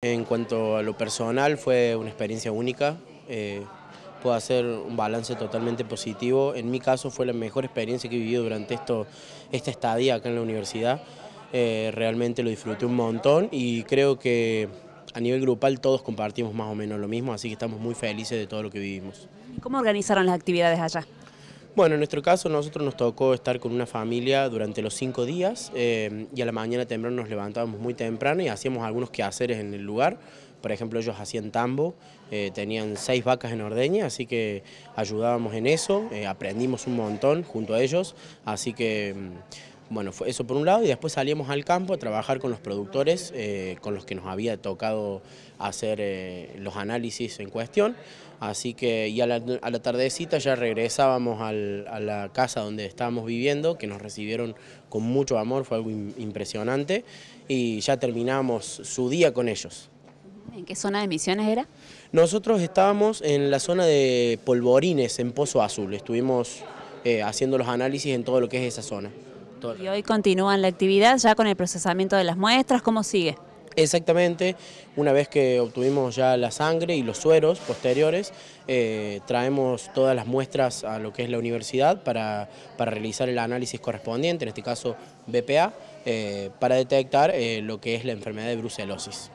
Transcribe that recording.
En cuanto a lo personal, fue una experiencia única. Eh, puedo hacer un balance totalmente positivo. En mi caso fue la mejor experiencia que he vivido durante esto, esta estadía acá en la universidad. Eh, realmente lo disfruté un montón y creo que a nivel grupal todos compartimos más o menos lo mismo, así que estamos muy felices de todo lo que vivimos. ¿Cómo organizaron las actividades allá? Bueno, en nuestro caso nosotros nos tocó estar con una familia durante los cinco días eh, y a la mañana temprano nos levantábamos muy temprano y hacíamos algunos quehaceres en el lugar. Por ejemplo, ellos hacían tambo, eh, tenían seis vacas en ordeña, así que ayudábamos en eso, eh, aprendimos un montón junto a ellos, así que mm, bueno, eso por un lado y después salíamos al campo a trabajar con los productores eh, con los que nos había tocado hacer eh, los análisis en cuestión. Así que y a, la, tardecita ya regresábamos a la casa donde estábamos viviendo, que nos recibieron con mucho amor, fue algo impresionante y ya terminamos su día con ellos. ¿En qué zona de Misiones era? Nosotros estábamos en la zona de Polvorines, en Pozo Azul. Estuvimos eh, haciendo los análisis en todo lo que es esa zona y hoy continúan la actividad ya con el procesamiento de las muestras, ¿cómo sigue? Exactamente, una vez que obtuvimos ya la sangre y los sueros posteriores, eh, traemos todas las muestras a lo que es la universidad para, realizar el análisis correspondiente, en este caso BPA, eh, para detectar eh, lo que es la enfermedad de brucelosis.